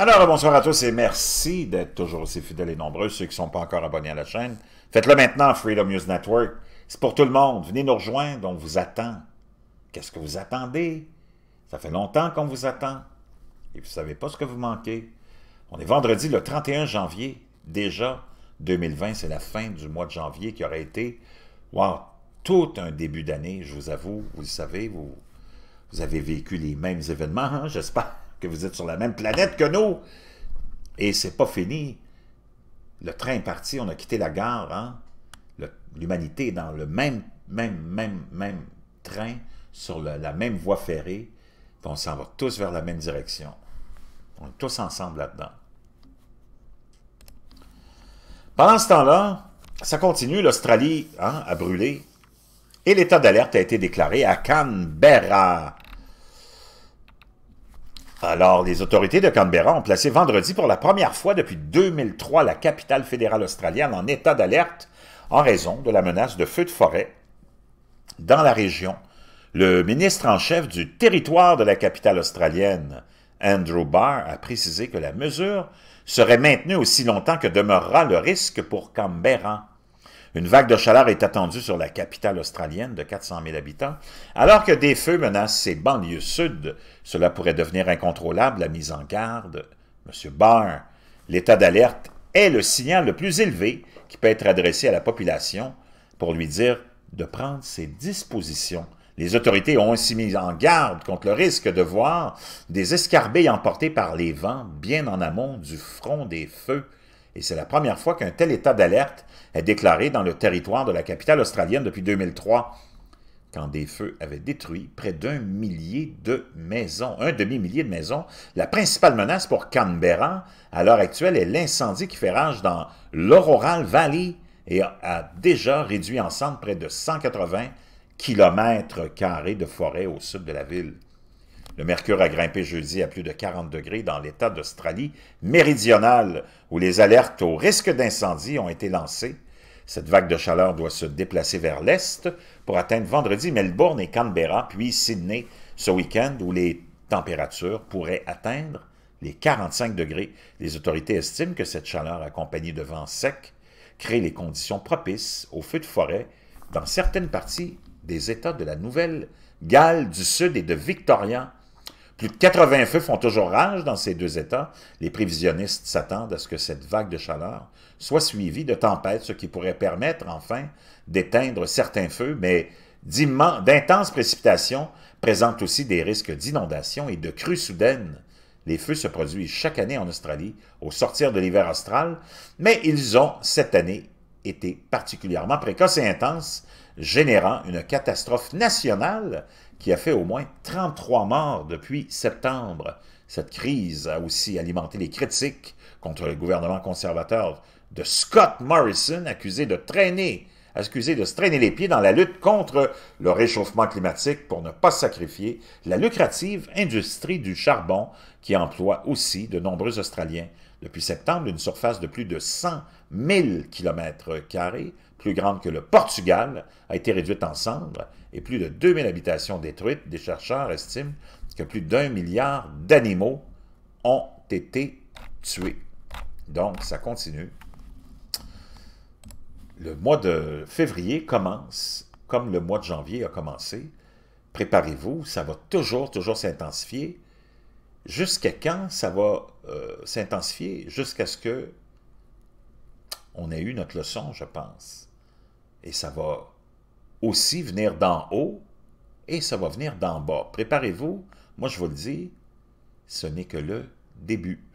Alors, bonsoir à tous et merci d'être toujours aussi fidèles et nombreux. Ceux qui ne sont pas encore abonnés à la chaîne, faites-le maintenant, Freedom News Network. C'est pour tout le monde. Venez nous rejoindre, on vous attend. Qu'est-ce que vous attendez? Ça fait longtemps qu'on vous attend. Et vous ne savez pas ce que vous manquez. On est vendredi le 31 janvier. Déjà, 2020, c'est la fin du mois de janvier qui aurait été, wow, tout un début d'année, je vous avoue. Vous le savez, vous, avez vécu les mêmes événements, hein? j'espère que vous êtes sur la même planète que nous. Et c'est pas fini. Le train est parti, on a quitté la gare. Hein. L'humanité est dans le même, même, même, même train, sur la même voie ferrée. on s'en va tous vers la même direction. On est tous ensemble là-dedans. Pendant ce temps-là, ça continue, l'Australie hein, a brûlé et l'état d'alerte a été déclaré à Canberra. Alors, les autorités de Canberra ont placé vendredi pour la première fois depuis 2003 la capitale fédérale australienne en état d'alerte en raison de la menace de feux de forêt dans la région. Le ministre en chef du territoire de la capitale australienne, Andrew Barr, a précisé que la mesure serait maintenue aussi longtemps que demeurera le risque pour Canberra. Une vague de chaleur est attendue sur la capitale australienne de 400 000 habitants, alors que des feux menacent ses banlieues sud. Cela pourrait devenir incontrôlable, la mise en garde. Monsieur Barr, l'état d'alerte est le signal le plus élevé qui peut être adressé à la population pour lui dire de prendre ses dispositions. Les autorités ont ainsi mis en garde contre le risque de voir des escarbées emportées par les vents bien en amont du front des feux et c'est la première fois qu'un tel état d'alerte est déclaré dans le territoire de la capitale australienne depuis 2003, quand des feux avaient détruit près d'un millier de maisons, un demi-millier de maisons. La principale menace pour Canberra, à l'heure actuelle, est l'incendie qui fait rage dans l'Auroral Valley et a déjà réduit en ensemble près de 180 km de forêt au sud de la ville. Le mercure a grimpé jeudi à plus de 40 degrés dans l'État d'Australie méridionale, où les alertes au risque d'incendie ont été lancées. Cette vague de chaleur doit se déplacer vers l'est pour atteindre vendredi Melbourne et Canberra, puis Sydney ce week-end, où les températures pourraient atteindre les 45 degrés. Les autorités estiment que cette chaleur accompagnée de vents secs crée les conditions propices aux feux de forêt dans certaines parties des États de la Nouvelle-Galles du Sud et de Victoria plus de 80 feux font toujours rage dans ces deux États. Les prévisionnistes s'attendent à ce que cette vague de chaleur soit suivie de tempêtes, ce qui pourrait permettre enfin d'éteindre certains feux, mais d'intenses précipitations présentent aussi des risques d'inondations et de crues soudaines. Les feux se produisent chaque année en Australie au sortir de l'hiver austral, mais ils ont cette année était particulièrement précoce et intense, générant une catastrophe nationale qui a fait au moins 33 morts depuis septembre. Cette crise a aussi alimenté les critiques contre le gouvernement conservateur de Scott Morrison, accusé de traîner, accusé de se traîner les pieds dans la lutte contre le réchauffement climatique pour ne pas sacrifier la lucrative industrie du charbon qui emploie aussi de nombreux Australiens depuis septembre, une surface de plus de 100 000 km plus grande que le Portugal, a été réduite en cendres et plus de 2 000 habitations détruites. Des chercheurs estiment que plus d'un milliard d'animaux ont été tués. Donc, ça continue. Le mois de février commence comme le mois de janvier a commencé. Préparez-vous, ça va toujours, toujours s'intensifier jusqu'à quand ça va euh, s'intensifier? Jusqu'à ce que on ait eu notre leçon, je pense. Et ça va aussi venir d'en haut et ça va venir d'en bas. Préparez-vous, moi je vous le dis, ce n'est que le début.